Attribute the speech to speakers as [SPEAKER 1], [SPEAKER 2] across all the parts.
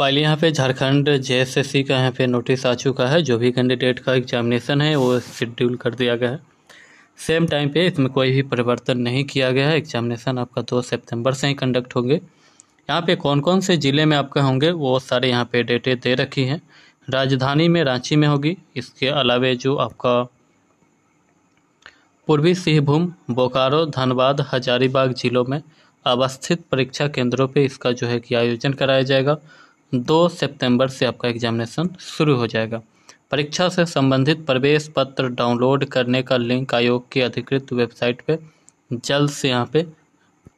[SPEAKER 1] file यहाँ पे Jharkhand JSSC का यहाँ पे नोटिस आ चुका है जो भी कैंडिडेट का एग्जामिनेशन है वो शेड्यूल कर दिया गया है सेम टाइम पे इसमें कोई भी परिवर्तन नहीं किया गया है एग्जामिनेशन आपका दो सितंबर से ही कंडक्ट होंगे यहाँ पे कौन कौन से ज़िले में आपके होंगे वो सारे यहाँ पे डेटे दे रखी हैं राजधानी में रांची में होगी इसके अलावा जो आपका पूर्वी सिंहभूम बोकारो धनबाद हजारीबाग जिलों में अवस्थित परीक्षा केंद्रों पे इसका जो है कि आयोजन कराया जाएगा दो सितंबर से आपका एग्जामिनेशन शुरू हो जाएगा परीक्षा से संबंधित प्रवेश पत्र डाउनलोड करने का लिंक आयोग की अधिकृत वेबसाइट पर जल्द से यहाँ पे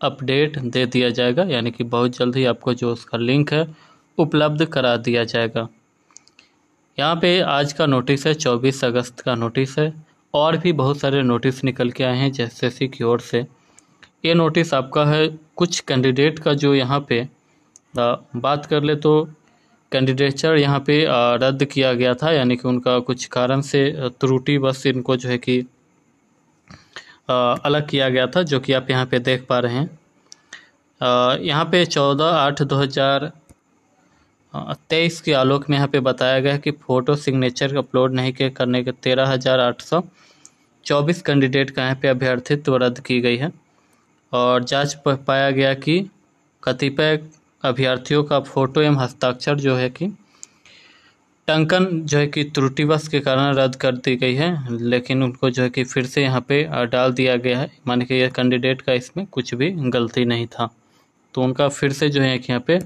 [SPEAKER 1] अपडेट दे दिया जाएगा यानी कि बहुत जल्द ही आपको जो उसका लिंक है उपलब्ध करा दिया जाएगा यहाँ पे आज का नोटिस है चौबीस अगस्त का नोटिस है और भी बहुत सारे नोटिस निकल के आए हैं जैसे सी की ओर से ये नोटिस आपका है कुछ कैंडिडेट का जो यहाँ पे हाँ, बात कर ले तो कैंडिडेचर यहाँ पे रद्द किया गया था यानी कि उनका कुछ कारण से त्रुटि बस इनको जो है कि अलग किया गया था जो कि आप यहाँ पे देख पा रहे हैं यहाँ पे चौदह आठ दो हज़ार तेईस के आलोक में यहाँ पे बताया गया है कि फ़ोटो सिग्नेचर अपलोड नहीं के करने के तेरह हज़ार आठ सौ चौबीस कैंडिडेट का यहाँ पे अभ्यर्थित्व रद्द की गई है और जांच पाया गया कि कतिपय अभ्यर्थियों का फोटो एवं हस्ताक्षर जो है कि टंकन जो है कि त्रुटिवश के कारण रद्द कर दी गई है लेकिन उनको जो है कि फिर से यहाँ पे डाल दिया गया है माने कि यह कैंडिडेट का इसमें कुछ भी गलती नहीं था तो उनका फिर से जो है कि यहाँ पे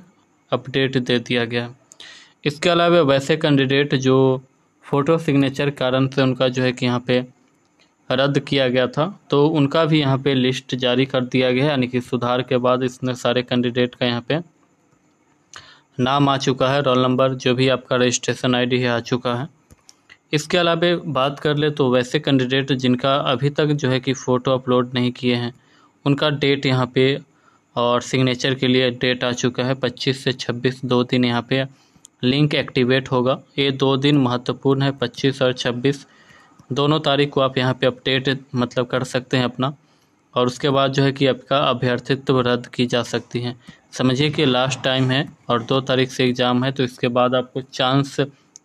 [SPEAKER 1] अपडेट दे दिया गया इसके अलावा वैसे कैंडिडेट जो फ़ोटो सिग्नेचर कारण से उनका जो है कि यहाँ पे रद्द किया गया था तो उनका भी यहाँ पे लिस्ट जारी कर दिया गया है यानी कि सुधार के बाद इसने सारे कैंडिडेट का यहाँ पे नाम आ चुका है रोल नंबर जो भी आपका रजिस्ट्रेशन आईडी है आ चुका है इसके अलावा बात कर ले तो वैसे कैंडिडेट जिनका अभी तक जो है कि फ़ोटो अपलोड नहीं किए हैं उनका डेट यहाँ पे और सिग्नेचर के लिए डेट आ चुका है 25 से 26 दो दिन यहाँ पे लिंक एक्टिवेट होगा ये दो दिन महत्वपूर्ण है 25 और 26 दोनों तारीख को आप यहाँ पे अपडेट मतलब कर सकते हैं अपना और उसके बाद जो है कि आपका अभ्यर्थित्व रद्द की जा सकती है समझिए कि लास्ट टाइम है और दो तारीख से एग्ज़ाम है तो इसके बाद आपको चांस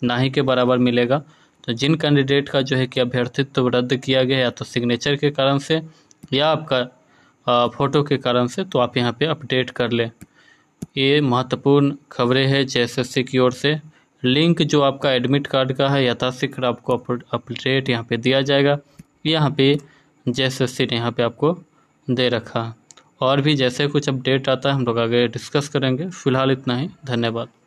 [SPEAKER 1] ना ही के बराबर मिलेगा तो जिन कैंडिडेट का जो है कि अभ्यर्थित्व रद्द किया गया या तो सिग्नेचर के कारण से या आपका फ़ोटो के कारण से तो आप यहाँ पर अपडेट कर लें ये महत्वपूर्ण खबरें हैं जेएसएससी की ओर से लिंक जो आपका एडमिट कार्ड का है यथाशीघ्र आपको अपडेट यहाँ पे दिया जाएगा यहाँ पे जैसे सीट यहाँ पे आपको दे रखा और भी जैसे कुछ अपडेट आता है हम लोग आगे डिस्कस करेंगे फ़िलहाल इतना ही धन्यवाद